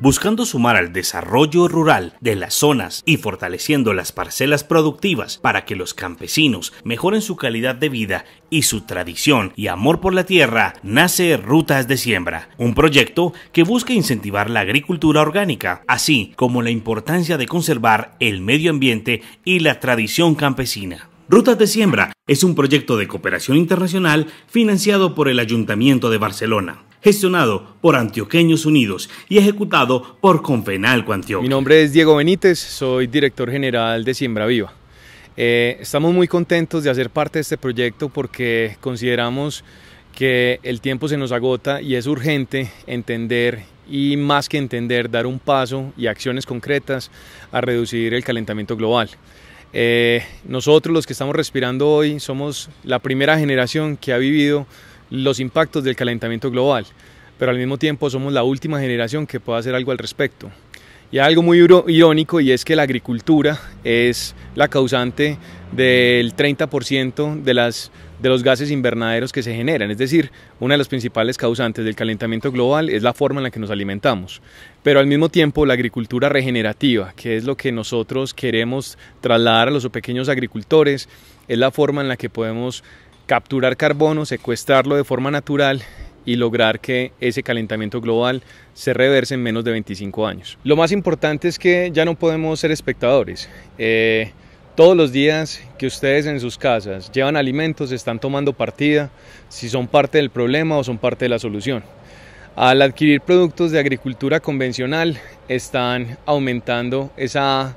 buscando sumar al desarrollo rural de las zonas y fortaleciendo las parcelas productivas para que los campesinos mejoren su calidad de vida y su tradición y amor por la tierra, nace Rutas de Siembra, un proyecto que busca incentivar la agricultura orgánica, así como la importancia de conservar el medio ambiente y la tradición campesina. Rutas de Siembra es un proyecto de cooperación internacional financiado por el Ayuntamiento de Barcelona gestionado por Antioqueños Unidos y ejecutado por Confenalco Antioquia. Mi nombre es Diego Benítez, soy director general de Siembra Viva. Eh, estamos muy contentos de hacer parte de este proyecto porque consideramos que el tiempo se nos agota y es urgente entender y más que entender, dar un paso y acciones concretas a reducir el calentamiento global. Eh, nosotros los que estamos respirando hoy somos la primera generación que ha vivido los impactos del calentamiento global, pero al mismo tiempo somos la última generación que puede hacer algo al respecto. Y algo muy irónico y es que la agricultura es la causante del 30% de, las, de los gases invernaderos que se generan. Es decir, una de las principales causantes del calentamiento global es la forma en la que nos alimentamos. Pero al mismo tiempo la agricultura regenerativa, que es lo que nosotros queremos trasladar a los pequeños agricultores, es la forma en la que podemos capturar carbono, secuestrarlo de forma natural y lograr que ese calentamiento global se reverse en menos de 25 años. Lo más importante es que ya no podemos ser espectadores. Eh, todos los días que ustedes en sus casas llevan alimentos, están tomando partida, si son parte del problema o son parte de la solución. Al adquirir productos de agricultura convencional, están aumentando esa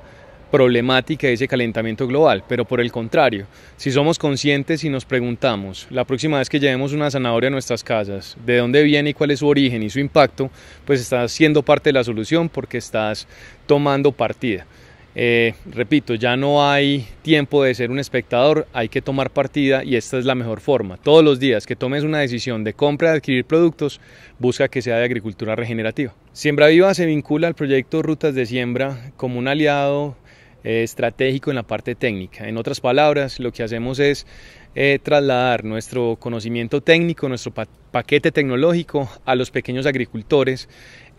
problemática de ese calentamiento global, pero por el contrario, si somos conscientes y nos preguntamos, la próxima vez que llevemos una zanahoria a nuestras casas, de dónde viene y cuál es su origen y su impacto, pues estás siendo parte de la solución porque estás tomando partida. Eh, repito, ya no hay tiempo de ser un espectador, hay que tomar partida y esta es la mejor forma. Todos los días que tomes una decisión de compra, de adquirir productos, busca que sea de agricultura regenerativa. Siembra Viva se vincula al proyecto Rutas de Siembra como un aliado eh, estratégico en la parte técnica. En otras palabras, lo que hacemos es eh, trasladar nuestro conocimiento técnico, nuestro paquete tecnológico a los pequeños agricultores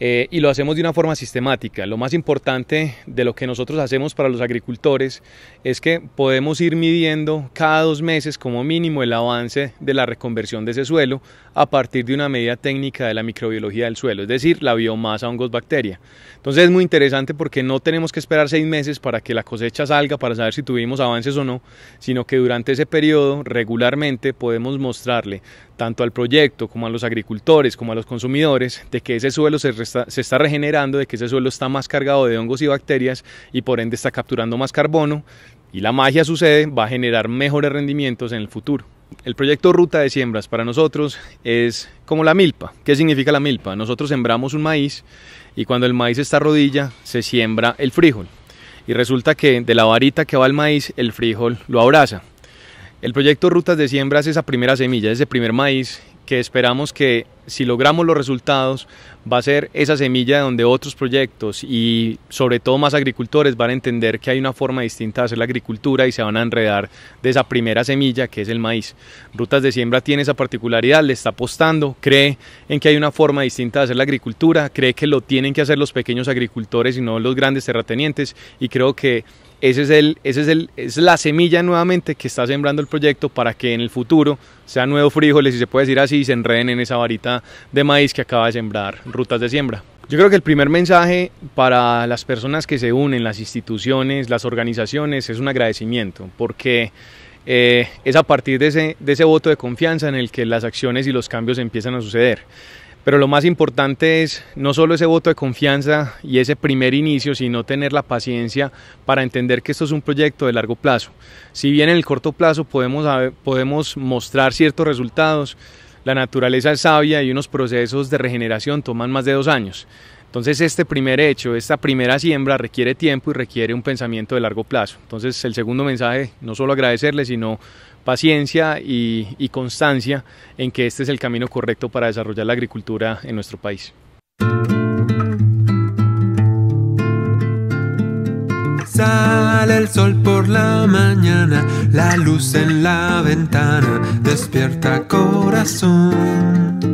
eh, y lo hacemos de una forma sistemática. Lo más importante de lo que nosotros hacemos para los agricultores es que podemos ir midiendo cada dos meses como mínimo el avance de la reconversión de ese suelo a partir de una medida técnica de la microbiología del suelo, es decir, la biomasa hongos bacteria. Entonces es muy interesante porque no tenemos que esperar seis meses para que la cosecha salga para saber si tuvimos avances o no, sino que durante ese periodo regularmente podemos mostrarle tanto al proyecto como a los agricultores, como a los consumidores, de que ese suelo se, está regenerando, de que ese suelo está más cargado de hongos y bacterias y por ende está capturando más carbono. Y la magia sucede, va a generar mejores rendimientos en el futuro. El proyecto Ruta de Siembras para nosotros es como la milpa. ¿Qué significa la milpa? Nosotros sembramos un maíz y cuando el maíz está a rodilla se siembra el frijol. Y resulta que de la varita que va el maíz, el frijol lo abraza el proyecto Rutas de Siembra es esa primera semilla, ese primer maíz que esperamos que si logramos los resultados va a ser esa semilla donde otros proyectos y sobre todo más agricultores van a entender que hay una forma distinta de hacer la agricultura y se van a enredar de esa primera semilla que es el maíz. Rutas de Siembra tiene esa particularidad, le está apostando, cree en que hay una forma distinta de hacer la agricultura, cree que lo tienen que hacer los pequeños agricultores y no los grandes terratenientes y creo que ese es el, es el, es la semilla nuevamente que está sembrando el proyecto para que en el futuro sean nuevos frijoles, si se puede decir así, y se enreden en esa varita de maíz que acaba de sembrar Rutas de Siembra. Yo creo que el primer mensaje para las personas que se unen, las instituciones, las organizaciones, es un agradecimiento, porque eh, es a partir de de ese voto de confianza en el que las acciones y los cambios empiezan a suceder. Pero lo más importante es no solo ese voto de confianza y ese primer inicio, sino tener la paciencia para entender que esto es un proyecto de largo plazo. Si bien en el corto plazo podemos, podemos mostrar ciertos resultados, la naturaleza es sabia y unos procesos de regeneración toman más de dos años. Entonces este primer hecho, esta primera siembra requiere tiempo y requiere un pensamiento de largo plazo. Entonces el segundo mensaje, no solo agradecerle, sino paciencia y, constancia en que este es el camino correcto para desarrollar la agricultura en nuestro país. Sale el sol por la mañana, la luz en la ventana, despierta corazón.